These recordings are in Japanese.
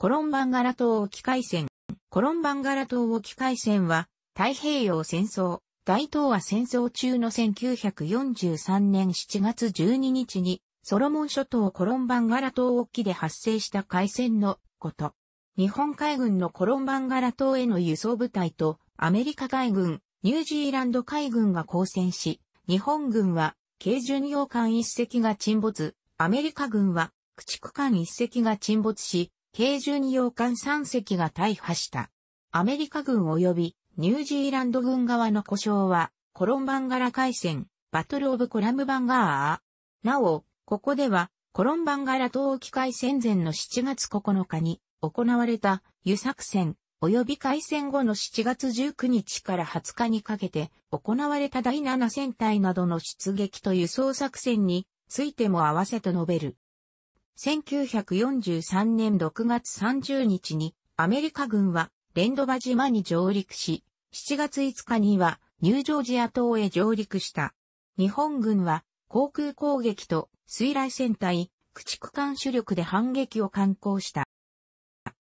コロンバンガラ島沖海戦。コロンバンガラ島沖海戦は、太平洋戦争、大東亜戦争中の1943年7月12日に、ソロモン諸島コロンバンガラ島沖で発生した海戦のこと。日本海軍のコロンバンガラ島への輸送部隊と、アメリカ海軍、ニュージーランド海軍が交戦し、日本軍は、軽巡洋艦一隻が沈没、アメリカ軍は、駆逐艦一隻が沈没し、軽巡洋艦3隻が大破した。アメリカ軍及びニュージーランド軍側の故障は、コロンバンガラ海戦、バトルオブコラムバンガー。なお、ここでは、コロンバンガラ東沖海戦前の7月9日に行われた湯作戦及び海戦後の7月19日から20日にかけて行われた第7戦隊などの出撃と輸送作戦についても合わせと述べる。1943年6月30日にアメリカ軍はレンドバ島に上陸し、7月5日にはニュージョージア島へ上陸した。日本軍は航空攻撃と水雷戦隊、駆逐艦主力で反撃を敢行した。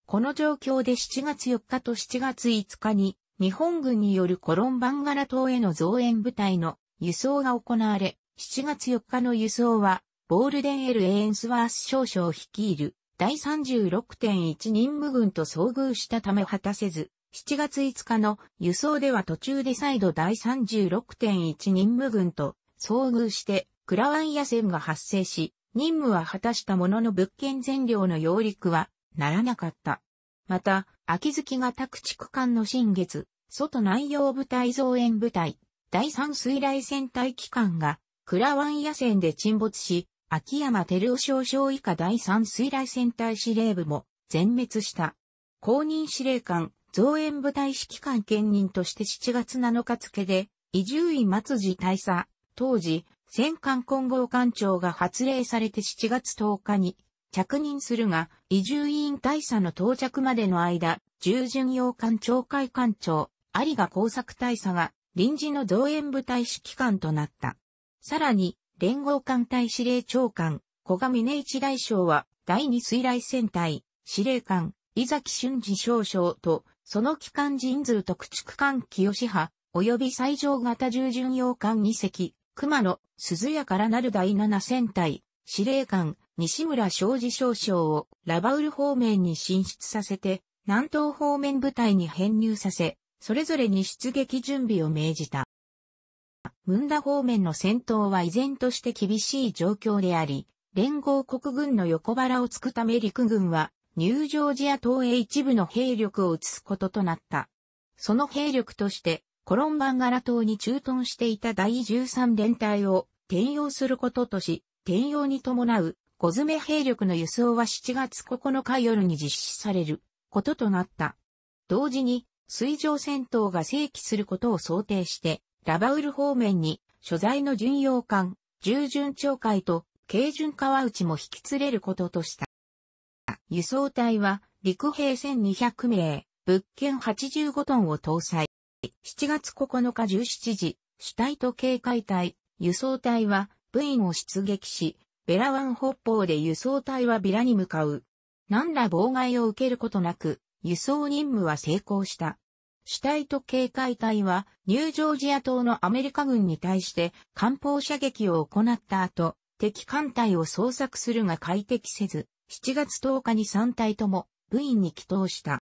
この状況で7月4日と7月5日に日本軍によるコロンバンガラ島への増援部隊の輸送が行われ、7月4日の輸送はボールデン・エル・エーンスワース少将率いる第36.1任務軍と遭遇したため果たせず、7月5日の輸送では途中で再度第36.1任務軍と遭遇してクラワン野戦が発生し、任務は果たしたものの物件全量の揚陸はならなかった。また、秋月が宅地区間の新月、外南洋部隊増援部隊、第三水雷戦隊機関が、クラワン野戦で沈没し、秋山照夫少将以下第三水雷戦隊司令部も全滅した。公認司令官、増援部隊指揮官兼任として7月7日付で、移住院松次大佐、当時、戦艦混合艦長が発令されて7月10日に着任するが、移住院大佐の到着までの間、従巡洋艦長会艦長、有賀工作大佐が臨時の増援部隊指揮官となった。さらに、連合艦隊司令長官、小賀峰一大将は、第二水雷戦隊、司令官、伊崎俊二少将と、その機関人数と駆逐艦清派、及び最上型従巡洋艦二隻、熊野、鈴屋からなる第七戦隊、司令官、西村昌治少将をラバウル方面に進出させて、南東方面部隊に編入させ、それぞれに出撃準備を命じた。ムンダ方面の戦闘は依然として厳しい状況であり、連合国軍の横腹をつくため陸軍は、ニュージョージア島へ一部の兵力を移すこととなった。その兵力として、コロンバンガラ島に駐屯していた第13連隊を転用することとし、転用に伴う小詰兵力の輸送は7月9日夜に実施されることとなった。同時に、水上戦闘が正規することを想定して、ラバウル方面に、所在の巡洋艦、従巡長海と、軽巡川内も引き連れることとした。輸送隊は、陸兵1200名、物件85トンを搭載。7月9日17時、主体と警戒隊、輸送隊は、部員を出撃し、ベラワン北方で輸送隊はビラに向かう。何ら妨害を受けることなく、輸送任務は成功した。主体と警戒隊は、ニュージョージア島のアメリカ軍に対して艦砲射撃を行った後、敵艦隊を捜索するが快適せず、7月10日に3隊とも部員に帰投した。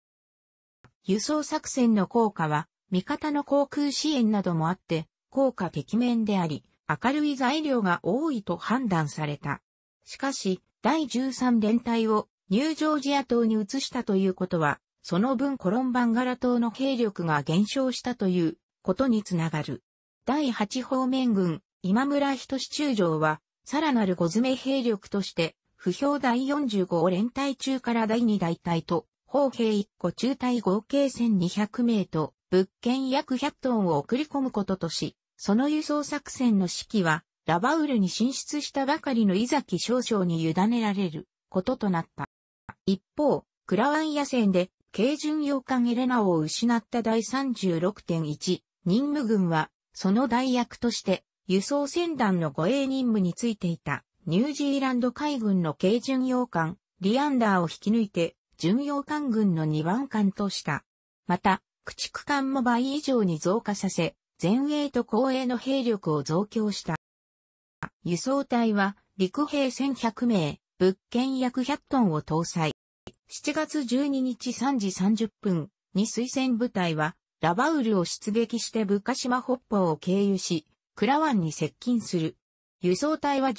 輸送作戦の効果は、味方の航空支援などもあって、効果的面であり、明るい材料が多いと判断された。しかし、第13連隊をニュージョージア島に移したということは、その分コロンバンガラ島の兵力が減少したということにつながる。第8方面軍、今村人志中将は、さらなる小詰め兵力として、不評第45連隊中から第2大隊と、砲兵1個中隊合計1200名と、物件約100トンを送り込むこととし、その輸送作戦の指揮は、ラバウルに進出したばかりの伊崎少将に委ねられることとなった。一方、クラワン野戦で軽巡洋艦エレナを失った第36.1任務軍は、その代役として、輸送船団の護衛任務についていた、ニュージーランド海軍の軽巡洋艦、リアンダーを引き抜いて、巡洋艦軍の2番艦とした。また、駆逐艦も倍以上に増加させ、前衛と後衛の兵力を増強した。輸送隊は、陸兵1100名、物件約100トンを搭載。7月12日3時30分に推薦部隊はラバウルを出撃してブカ島北方を経由し、クラワンに接近する。輸送隊は18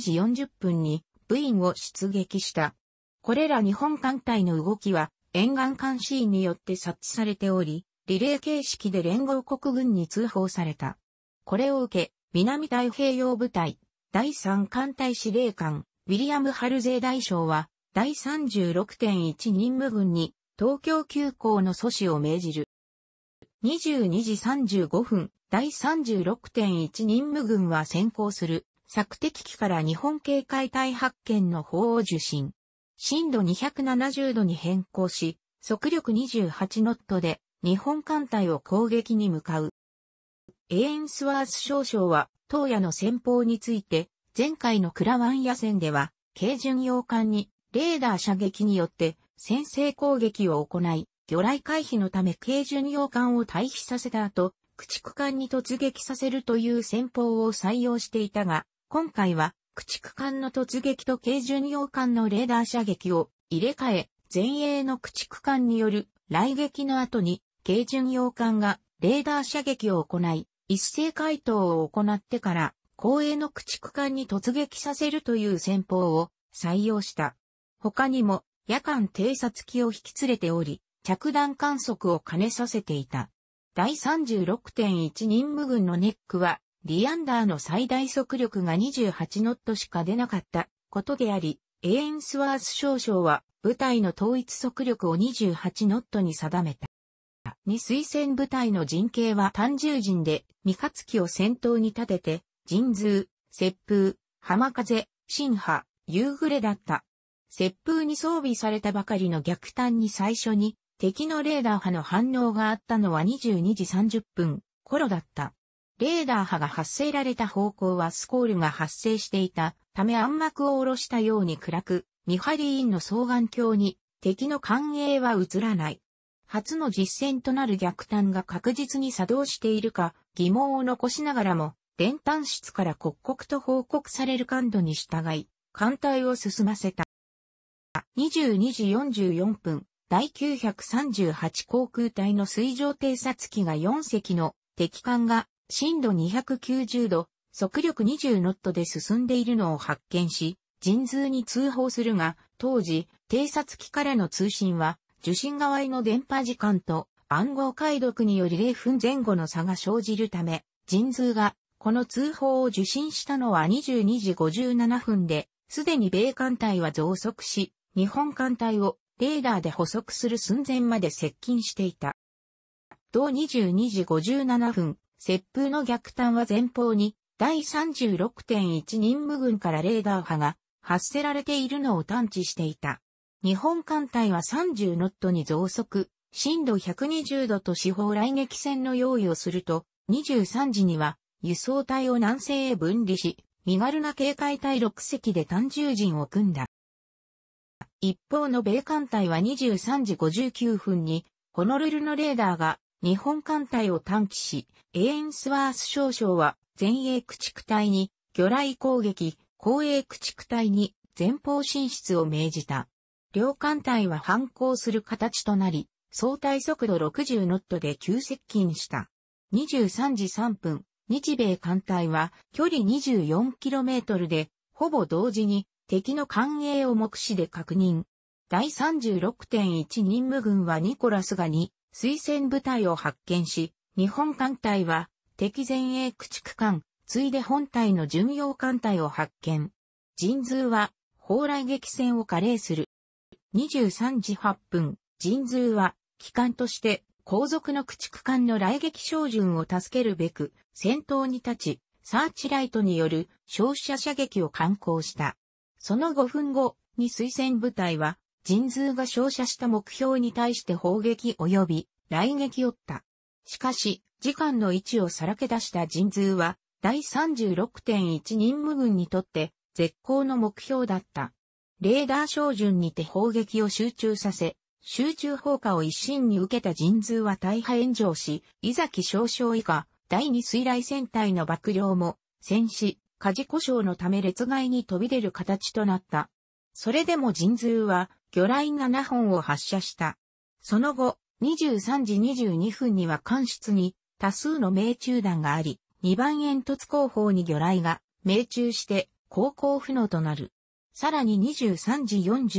時40分に部員を出撃した。これら日本艦隊の動きは沿岸監視員によって察知されており、リレー形式で連合国軍に通報された。これを受け、南太平洋部隊、第3艦隊司令官、ウィリアム・ハルゼー大将は、第36.1任務軍に東京急行の阻止を命じる。22時35分、第36.1任務軍は先行する索敵機から日本警戒隊発見の砲を受信。震度270度に変更し、速力28ノットで日本艦隊を攻撃に向かう。エーンスワース少将は、東野の戦法について、前回のクラワン野戦では、軽巡洋艦にレーダー射撃によって先制攻撃を行い、魚雷回避のため軽巡洋艦を退避させた後、駆逐艦に突撃させるという戦法を採用していたが、今回は駆逐艦の突撃と軽巡洋艦のレーダー射撃を入れ替え、前衛の駆逐艦による雷撃の後に軽巡洋艦がレーダー射撃を行い、一斉回答を行ってから、後衛の駆逐艦に突撃させるという戦法を採用した。他にも夜間偵察機を引き連れており、着弾観測を兼ねさせていた。第36.1任務軍のネックは、リアンダーの最大速力が28ノットしか出なかったことであり、エーンスワース少将は部隊の統一速力を28ノットに定めた。に推薦部隊の陣形は単重陣で、三日機を先頭に立てて、陣図、接風、浜風、新波、夕暮れだった。接風に装備されたばかりの逆端に最初に敵のレーダー波の反応があったのは22時30分頃だった。レーダー波が発生られた方向はスコールが発生していたため暗幕を下ろしたように暗く、ミハリーンの双眼鏡に敵の艦影は映らない。初の実戦となる逆端が確実に作動しているか疑問を残しながらも、電端室から刻々と報告される感度に従い、艦隊を進ませた。22時44分、第938航空隊の水上偵察機が4隻の敵艦が深度290度、速力20ノットで進んでいるのを発見し、人通に通報するが、当時、偵察機からの通信は、受信側への電波時間と暗号解読により0分前後の差が生じるため、人通がこの通報を受信したのは22時57分で、すでに米艦隊は増速し、日本艦隊をレーダーで捕捉する寸前まで接近していた。同22時57分、接風の逆端は前方に第36.1任務軍からレーダー波が発せられているのを探知していた。日本艦隊は30ノットに増速、震度120度と四方来撃戦の用意をすると、23時には輸送隊を南西へ分離し、身軽な警戒隊6隻で単重陣を組んだ。一方の米艦隊は23時59分に、ホノルルのレーダーが日本艦隊を探知し、エーンスワース少将は前衛駆逐隊に魚雷攻撃、後衛駆逐隊に前方進出を命じた。両艦隊は反抗する形となり、相対速度60ノットで急接近した。23時3分、日米艦隊は距離 24km で、ほぼ同時に敵の艦影を目視で確認。第36.1任務軍はニコラスが2、推薦部隊を発見し、日本艦隊は敵前衛駆逐艦、ついで本隊の巡洋艦隊を発見。人通は、砲雷撃戦を加齢する。23時8分、人通は、機関として、後続の駆逐艦の雷撃照準を助けるべく、戦闘に立ち、サーチライトによる照射射撃を観光した。その5分後に推薦部隊は、人数が照射した目標に対して砲撃及び雷撃を負った。しかし、時間の位置をさらけ出した人数は、第36.1任務軍にとって絶好の目標だった。レーダー照準にて砲撃を集中させ、集中砲火を一身に受けた人数は大破炎上し、伊崎少将以下、第二水雷戦隊の幕僚も、戦死、火事故障のため列外に飛び出る形となった。それでも人通は、魚雷7本を発射した。その後、23時22分には艦室に多数の命中弾があり、2番煙突後方に魚雷が命中して航行不能となる。さらに23時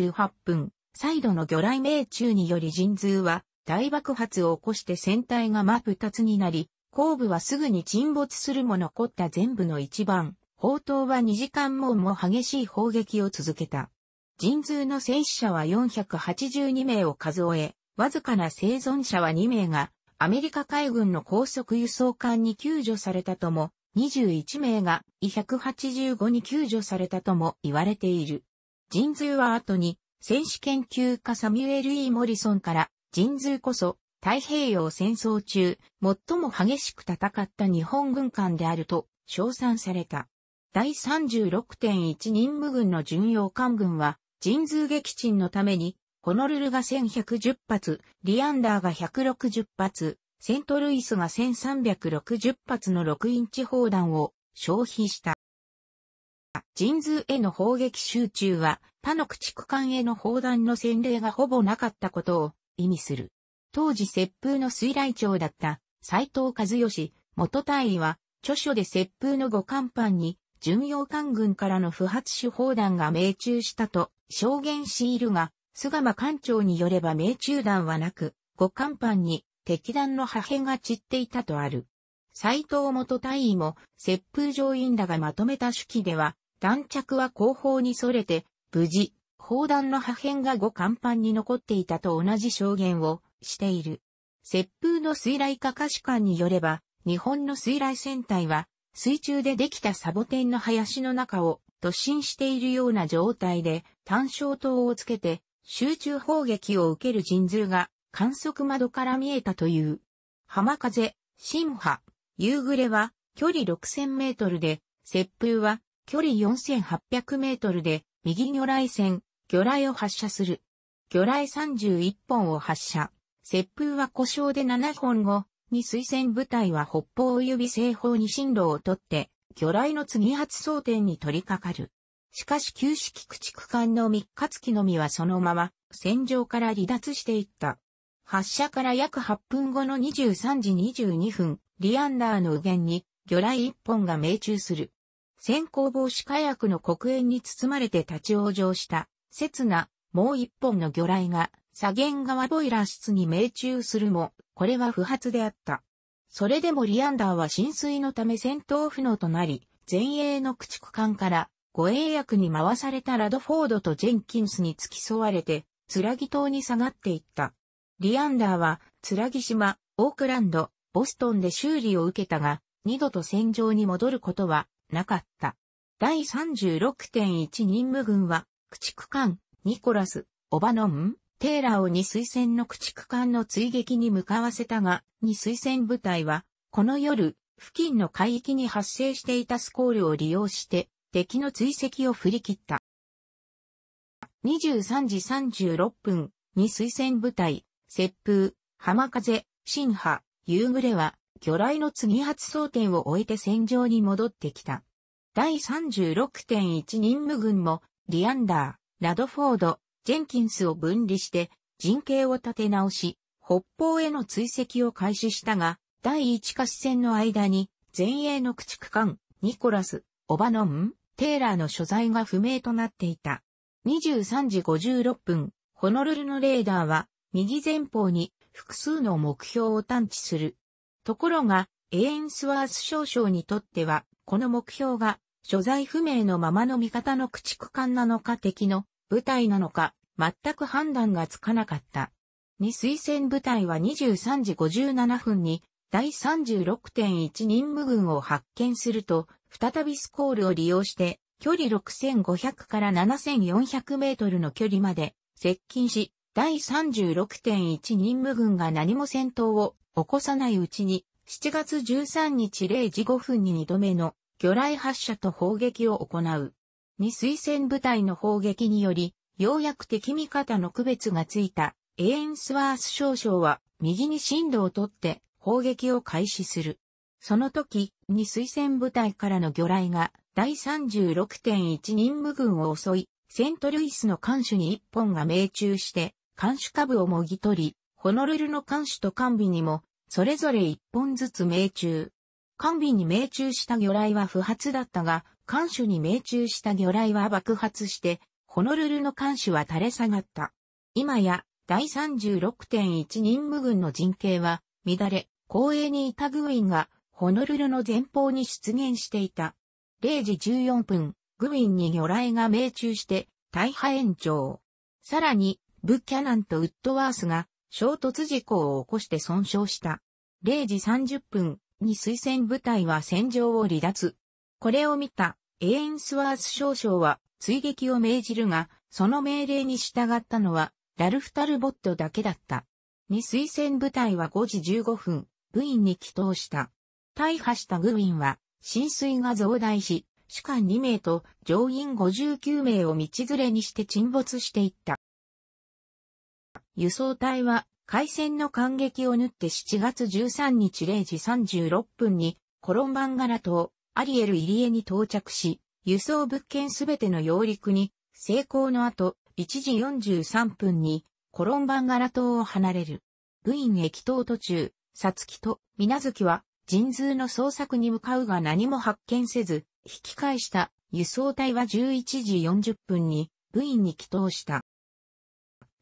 48分、再度の魚雷命中により人通は大爆発を起こして船体が真二つになり、後部はすぐに沈没するも残った全部の一番砲塔は2時間もも激しい砲撃を続けた。人数の戦死者は482名を数え、わずかな生存者は2名が、アメリカ海軍の高速輸送艦に救助されたとも、21名が E185 に救助されたとも言われている。人数は後に、戦士研究家サミュエル・ E・ モリソンから、人数こそ、太平洋戦争中、最も激しく戦った日本軍艦であると、称賛された。第36.1任務軍の巡洋艦軍は、人数撃沈のために、ホノルルが1110発、リアンダーが160発、セントルイスが1360発の6インチ砲弾を消費した。人数への砲撃集中は、他の駆逐艦への砲弾の洗礼がほぼなかったことを意味する。当時接風の水雷長だった斎藤和義元大尉は、著書で接風の五艦班に巡洋艦軍からの不発手砲弾が命中したと証言しいるが、菅間艦長によれば命中弾はなく、五艦板に敵弾の破片が散っていたとある。斎藤元大尉も、接風上院らがまとめた手記では、弾着は後方にそれて、無事、砲弾の破片が5甲板に残っていたと同じ証言をしている。接風の水雷化歌手官によれば、日本の水雷戦隊は、水中でできたサボテンの林の中を突進しているような状態で単焦灯をつけて集中砲撃を受ける人数が観測窓から見えたという。浜風、新波、夕暮れは距離6000メートルで、接風は距離4800メートルで右魚雷船、魚雷を発射する。魚雷31本を発射。接風は故障で7本後、に推薦部隊は北方及び西方に進路をとって、魚雷の次発装点に取り掛かる。しかし旧式駆逐艦の三日月のみはそのまま戦場から離脱していった。発射から約8分後の23時22分、リアンダーの右舷に魚雷1本が命中する。先行防止火薬の黒煙に包まれて立ち往生した、刹那、もう1本の魚雷が左舷側ボイラー室に命中するも、これは不発であった。それでもリアンダーは浸水のため戦闘不能となり、前衛の駆逐艦から護衛役に回されたラドフォードとジェンキンスに付き添われて、つらぎ島に下がっていった。リアンダーは、つらぎ島、オークランド、ボストンで修理を受けたが、二度と戦場に戻ることはなかった。第36.1任務軍は、駆逐艦、ニコラス、オバノンテーラを二水戦の駆逐艦の追撃に向かわせたが、二水戦部隊は、この夜、付近の海域に発生していたスコールを利用して、敵の追跡を振り切った。23時36分、二水戦部隊、接風、浜風、新波、夕暮れは、魚雷の次発争点を終えて戦場に戻ってきた。第36.1任務軍も、リアンダー、ラドフォード、ジェンキンスを分離して陣形を立て直し、北方への追跡を開始したが、第一下視戦の間に、前衛の駆逐艦、ニコラス、オバノン、テーラーの所在が不明となっていた。23時56分、ホノルルのレーダーは、右前方に複数の目標を探知する。ところが、エーンスワース少将にとっては、この目標が、所在不明のままの味方の駆逐艦なのか敵の部隊なのか、全く判断がつかなかった。2推薦部隊は23時57分に第36.1任務軍を発見すると、再びスコールを利用して、距離6500から7400メートルの距離まで接近し、第36.1任務軍が何も戦闘を起こさないうちに、7月13日0時5分に2度目の魚雷発射と砲撃を行う。2推薦部隊の砲撃により、ようやく敵味方の区別がついたエーンスワース少将は右に進路をとって砲撃を開始する。その時に推薦部隊からの魚雷が第36.1任務軍を襲い、セントルイスの艦首に一本が命中して、艦首下部をもぎ取り、ホノルルの艦首と艦尾にも、それぞれ一本ずつ命中。艦尾に命中した魚雷は不発だったが、艦首に命中した魚雷は爆発して、ホノルルの監視は垂れ下がった。今や、第36.1任務軍の陣形は、乱れ、公営にいた軍員が、ホノルルの前方に出現していた。0時14分、軍員に魚雷が命中して、大破延長。さらに、ブキャナンとウッドワースが、衝突事故を起こして損傷した。0時30分に推薦部隊は戦場を離脱。これを見た、エーンスワース少将は追撃を命じるが、その命令に従ったのは、ラルフ・タルボットだけだった。に推薦部隊は5時15分、部員に帰投した。大破した軍員は、浸水が増大し、主官2名と乗員59名を道連れにして沈没していった。輸送隊は海戦の間激を縫って7月13日0時36分にコロンバンガラ島アリエル入江に到着し、輸送物件すべての揚陸に、成功の後、1時43分に、コロンバンガラ島を離れる。部員駅島途中、さつきと、ミナズキは、人通の捜索に向かうが何も発見せず、引き返した輸送隊は11時40分に部員に帰投した。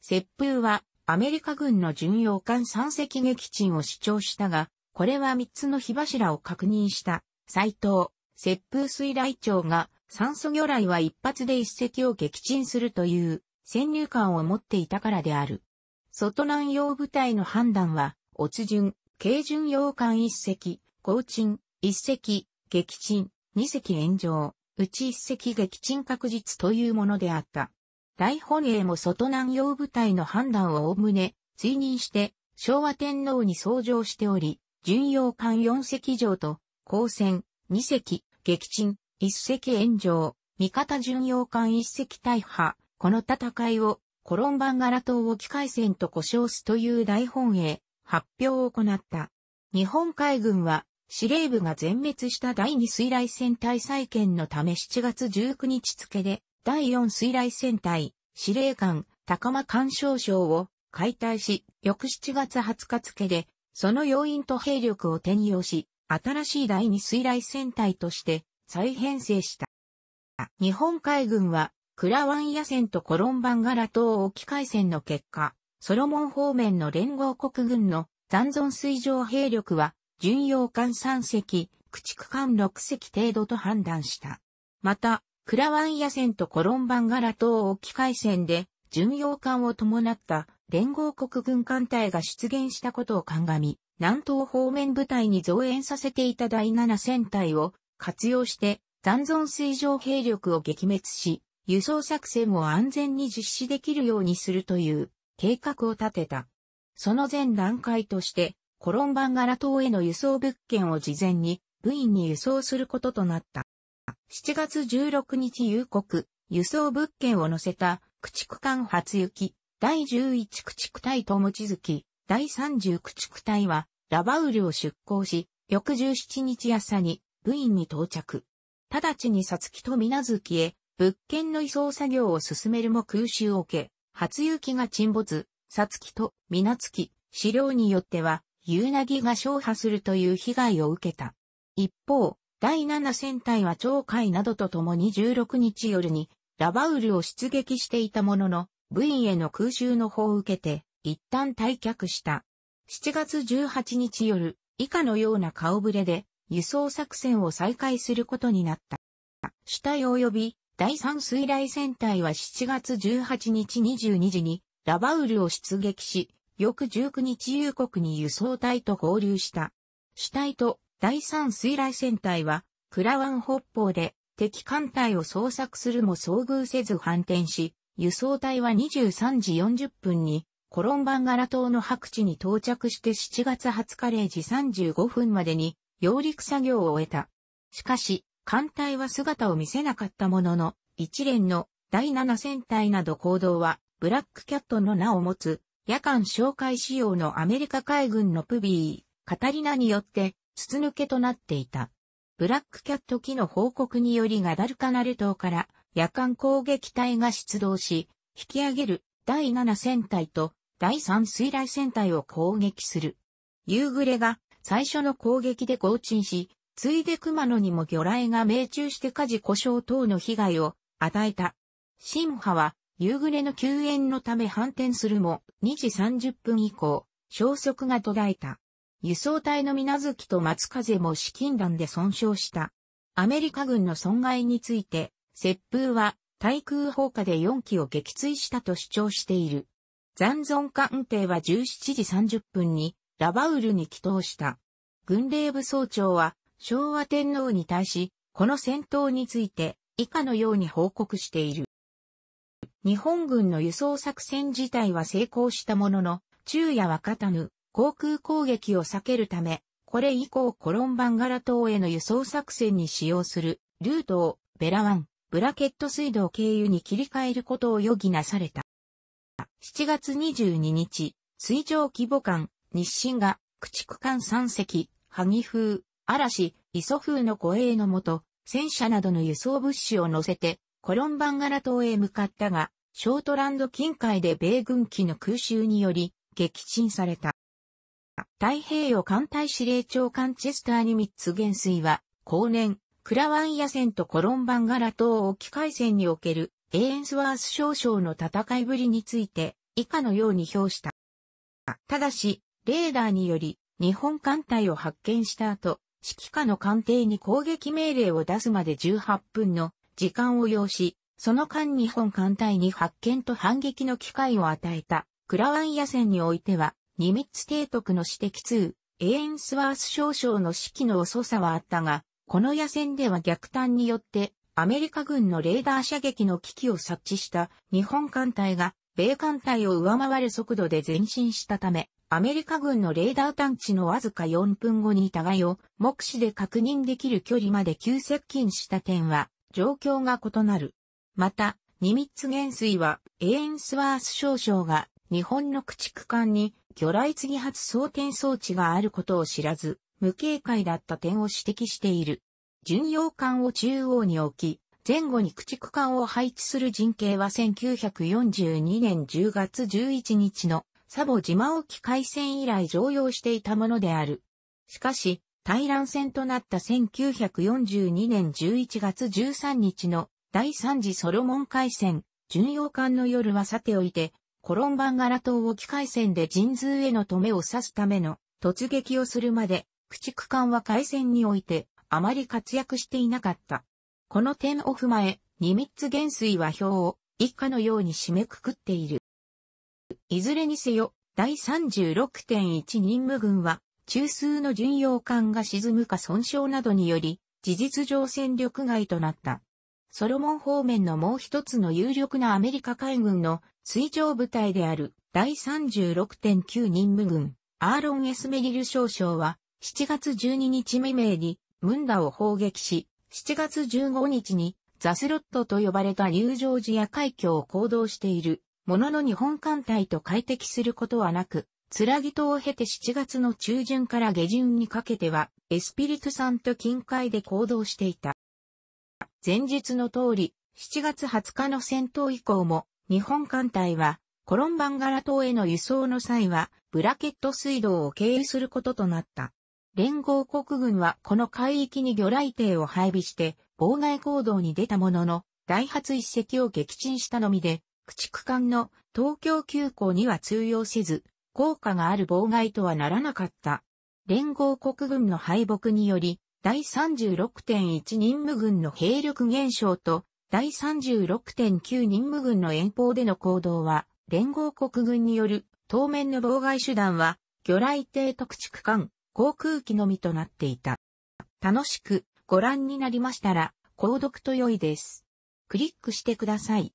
接風はアメリカ軍の巡洋艦3隻撃沈を主張したが、これは3つの火柱を確認した。斎藤、接風水雷長が酸素魚雷は一発で一隻を撃沈するという先入観を持っていたからである。外南洋部隊の判断は、乙巡、軽巡洋艦一隻、後沈、一隻、撃沈、二隻炎上、うち一隻撃沈確実というものであった。大本営も外南洋部隊の判断をおおむね追認して昭和天皇に相乗しており、巡洋艦石隻上と、高線二隻、撃沈、一石炎上、味方巡洋艦一隻大破、この戦いを、コロンバンガラ島沖海戦と呼称すという大本営、発表を行った。日本海軍は、司令部が全滅した第二水雷戦隊再建のため7月19日付で、第4水雷戦隊、司令官、高間干渉省を解体し、翌7月20日付で、その要員と兵力を転用し、新しい第2水雷戦隊として、再編成した。日本海軍は、クラワン野戦とコロンバンガラ島沖海戦の結果、ソロモン方面の連合国軍の残存水上兵力は、巡洋艦3隻、駆逐艦6隻程度と判断した。また、クラワン野戦とコロンバンガラ島沖海戦で、巡洋艦を伴った連合国軍艦隊が出現したことを鑑み、南東方面部隊に増援させていた第7戦隊を活用して残存水上兵力を撃滅し、輸送作戦を安全に実施できるようにするという計画を立てた。その前段階として、コロンバンガラ島への輸送物件を事前に部員に輸送することとなった。7月16日夕刻、輸送物件を載せた駆逐艦初行き、第11駆逐隊と望月、第30駆逐隊はラバウルを出港し、翌17日朝に部院に到着。直ちにさつきとみなずきへ、物件の移送作業を進めるも空襲を受け、初雪が沈没、さつきとみなつき、資料によっては、夕凪が消破するという被害を受けた。一方、第7戦隊は鳥海などと共に16日夜に、ラバウルを出撃していたものの、部員への空襲の方を受けて、一旦退却した。7月18日夜、以下のような顔ぶれで、輸送作戦を再開することになった。主体及び第三水雷戦隊は7月18日22時にラバウルを出撃し、翌19日夕刻に輸送隊と合流した。主体と第三水雷戦隊はクラワン北方で敵艦隊を捜索するも遭遇せず反転し、輸送隊は23時40分にコロンバンガラ島の白地に到着して7月20日0時35分までに揚陸作業を終えた。しかし、艦隊は姿を見せなかったものの、一連の第7戦隊など行動は、ブラックキャットの名を持つ、夜間紹介仕様のアメリカ海軍のプビー、カタリナによって、筒抜けとなっていた。ブラックキャット機の報告によりガダルカナル島から夜間攻撃隊が出動し、引き上げる第7戦隊と第3水雷戦隊を攻撃する。夕暮れが最初の攻撃で降沈し、ついで熊野にも魚雷が命中して火事故障等の被害を与えた。新派は夕暮れの救援のため反転するも2時30分以降、消息が途絶えた。輸送隊の水月と松風も資金弾で損傷した。アメリカ軍の損害について、接風は対空砲火で4機を撃墜したと主張している。残存艦艇は17時30分にラバウルに祈祷した。軍令部総長は昭和天皇に対し、この戦闘について以下のように報告している。日本軍の輸送作戦自体は成功したものの、昼夜は勝たぬ航空攻撃を避けるため、これ以降コロンバンガラ島への輸送作戦に使用するルートをベラワン、ブラケット水道経由に切り替えることを余儀なされた。7月22日、水上規模艦日清が、駆逐艦三隻、萩風、嵐、磯風の護衛のもと、戦車などの輸送物資を乗せて、コロンバンガラ島へ向かったが、ショートランド近海で米軍機の空襲により、撃沈された。太平洋艦隊司令長官チェスターニミッツ元帥は、後年、クラワン野戦とコロンバンガラ島沖海戦におけるエーンスワース少将の戦いぶりについて、以下のように評した。ただし、レーダーにより日本艦隊を発見した後、指揮下の艦艇に攻撃命令を出すまで18分の時間を要し、その間日本艦隊に発見と反撃の機会を与えた、クラワン野戦においては、ニミッツ提督の指摘通、エーンスワース少将の指揮の遅さはあったが、この野戦では逆端によって、アメリカ軍のレーダー射撃の危機を察知した日本艦隊が、米艦隊を上回る速度で前進したため、アメリカ軍のレーダー探知のわずか4分後に互いを目視で確認できる距離まで急接近した点は、状況が異なる。また、ニミッツ元帥は、エーンスワース少将が、日本の駆逐艦に、魚雷次発装填装置があることを知らず、無警戒だった点を指摘している。巡洋艦を中央に置き、前後に駆逐艦を配置する陣形は1942年10月11日のサボ島沖海戦以来常用していたものである。しかし、対乱戦となった1942年11月13日の第3次ソロモン海戦、巡洋艦の夜はさておいて、コロンバンガラ島沖海戦で人通への止めを指すための突撃をするまで、駆逐艦は海戦においてあまり活躍していなかった。この点を踏まえ、ニミッツ元帥は表を以下のように締めくくっている。いずれにせよ、第36.1任務軍は、中枢の巡洋艦が沈むか損傷などにより、事実上戦力外となった。ソロモン方面のもう一つの有力なアメリカ海軍の水上部隊である第36.9任務軍、アーロン・エスメリル少将は、7月12日未明に、ムンダを砲撃し、7月15日に、ザスロットと呼ばれたニュージョージア海峡を行動しているものの日本艦隊と快適することはなく、剣島を経て7月の中旬から下旬にかけては、エスピリトさんと近海で行動していた。前日の通り、7月20日の戦闘以降も、日本艦隊は、コロンバンガラ島への輸送の際は、ブラケット水道を経由することとなった。連合国軍はこの海域に魚雷艇を配備して、妨害行動に出たものの、第発一隻を撃沈したのみで、駆逐艦の東京急行には通用せず、効果がある妨害とはならなかった。連合国軍の敗北により、第36.1任務軍の兵力減少と、第36.9任務軍の遠方での行動は、連合国軍による当面の妨害手段は、魚雷艇特逐艦、航空機のみとなっていた。楽しくご覧になりましたら、購読と良いです。クリックしてください。